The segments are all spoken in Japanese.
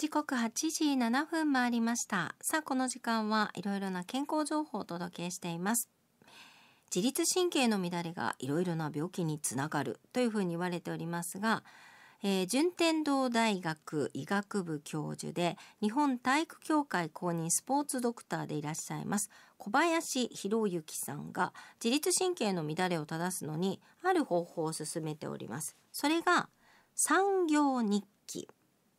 時刻8時7分回りました。さあ、この時間はいろいろな健康情報をお届けしています。自律神経の乱れがいろいろな病気につながるというふうに言われておりますが、えー、順天堂大学医学部教授で日本体育協会公認スポーツドクターでいらっしゃいます小林博之さんが自律神経の乱れを正すのにある方法を勧めております。それが産業日記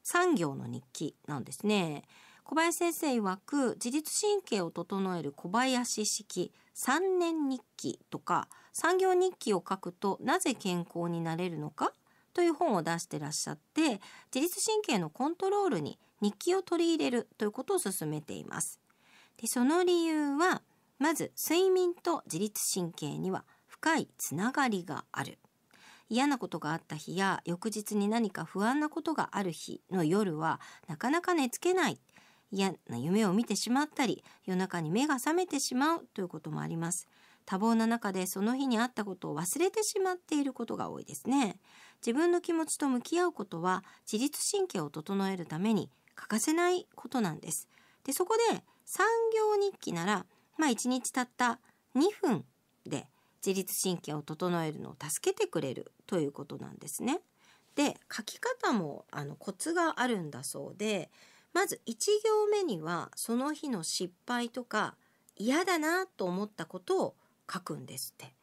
産業の日記なんですね。小林先生曰く自律神経を整える小林式3年日記とか産業日記を書くとなぜ健康になれるのかという本を出してらっしゃって自律神経のコントロールに日記を取り入れるということを勧めています。でその理由はまず睡眠と自律神経には深いつながりがある。嫌なことがあった日や翌日に何か不安なことがある日の夜はなかなか寝つけない嫌な夢を見てしまったり夜中に目が覚めてしまうということもあります多忙な中でその日にあったことを忘れてしまっていることが多いですね自分の気持ちと向き合うことは自律神経を整えるために欠かせないことなんですでそこで産業日記ならまあ1日たった2分で自律神経を整えるのを助けてくれるということなんですね。で書き方もあのコツがあるんだそうでまず1行目にはその日の失敗とか嫌だなと思ったことを書くんですって。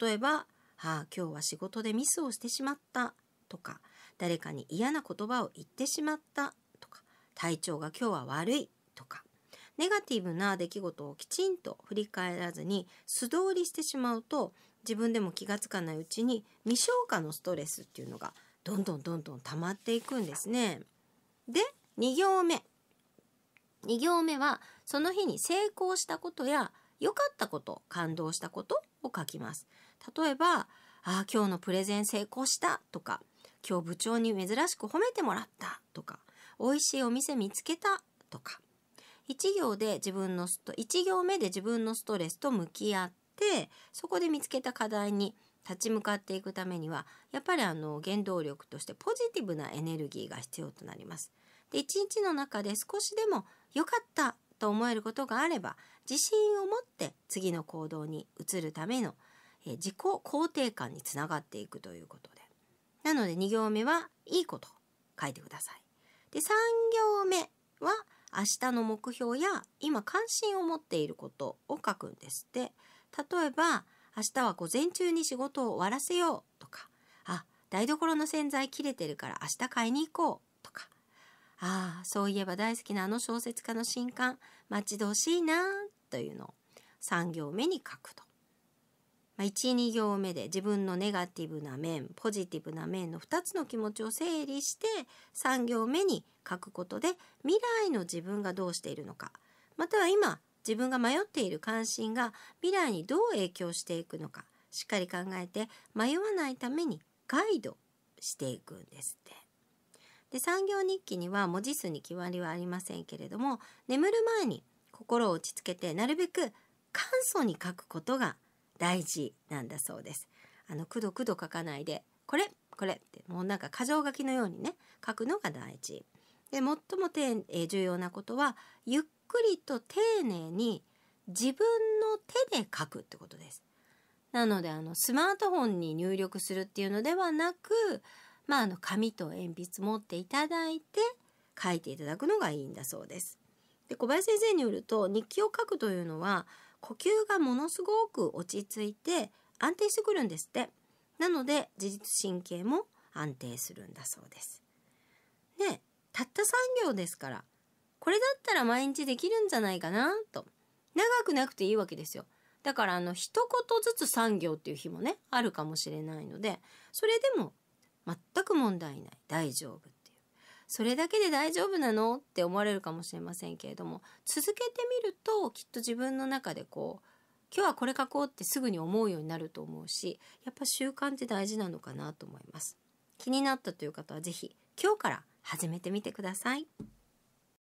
例えば「ああ今日は仕事でミスをしてしまった」とか「誰かに嫌な言葉を言ってしまった」とか「体調が今日は悪い」とかネガティブな出来事をきちんと振り返らずに素通りしてしまうと自分でも気が付かないうちに未消化のストレスっていうのがどんどんどんどん溜まっていくんですね。で2行目2行目はその日に成功したことや良かったこと感動したことを書きます。例えば「ああ今日のプレゼン成功した」とか「今日部長に珍しく褒めてもらった」とか「美味しいお店見つけた」とか1行で自分のスト、1行目で自分のストレスと向き合って、そこで見つけた課題に立ち向かっていくためには、やっぱりあの原動力としてポジティブなエネルギーが必要となります。で、1日の中で少しでも良かったと思えることがあれば、自信を持って次の行動に移るための、え自己肯定感につながっていくということで。なので2行目は、いいこと書いてください。で、3行目は、明日の目標や今関心を持っていることを書くんですって。例えば、明日は午前中に仕事を終わらせようとか、あ、台所の洗剤切れてるから明日買いに行こうとか、ああ、そういえば大好きなあの小説家の新刊、待ち遠しいなというのを3行目に書くと。12行目で自分のネガティブな面ポジティブな面の2つの気持ちを整理して3行目に書くことで未来の自分がどうしているのかまたは今自分が迷っている関心が未来にどう影響していくのかしっかり考えて迷わないためにガイドしていくんですって。で産業日記には文字数に決まりはありませんけれども眠る前に心を落ち着けてなるべく簡素に書くことが大事なんだそうです。あのくどくど書かないでこれこれってもうなんか箇条書きのようにね書くのが大事。で最もえ重要なことはゆっくりと丁寧に自分の手で書くってことです。なのであのスマートフォンに入力するっていうのではなく、まあ、あの紙と鉛筆持っていただいて書いていただくのがいいんだそうです。で小林先生によると日記を書くというのは呼吸がものすごく落ち着いて安定してくるんですってなので自律神経も安定するんだそうですでたった3行ですからこれだったら毎日できるんじゃないかなと長くなくていいわけですよだからあの一言ずつ3行っていう日もねあるかもしれないのでそれでも全く問題ない大丈夫それだけで大丈夫なのって思われるかもしれませんけれども続けてみるときっと自分の中でこう今日はこれ書こうってすぐに思うようになると思うしやっぱ習慣って大事なのかなと思います気になったという方は是非今日から始めてみてください。